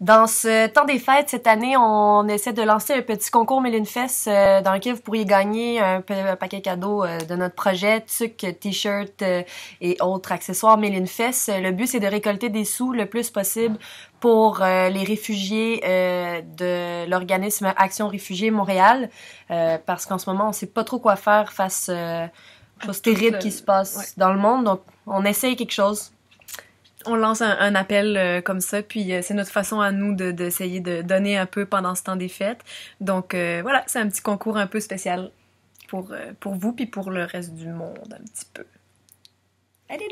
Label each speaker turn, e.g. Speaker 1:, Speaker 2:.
Speaker 1: Dans ce temps des fêtes, cette année, on essaie de lancer un petit concours Fest euh, dans lequel vous pourriez gagner un, un paquet cadeau euh, de notre projet, tuc, t-shirt euh, et autres accessoires Mélinfest. Le but, c'est de récolter des sous le plus possible pour euh, les réfugiés de l'organisme Action Réfugiés Montréal, parce qu'en ce moment, on ne sait pas trop quoi faire face aux choses terribles qui se passent
Speaker 2: dans le monde. Donc, on essaye quelque chose on lance un, appel euh, comme ça, puis euh, c'est notre façon à nous d'essayer de, donner un peu pendant ce temps des fêtes. Donc euh, voilà, c'est un petit concours un peu spécial pour, pour vous, puis pour le reste du monde un petit peu.
Speaker 3: allez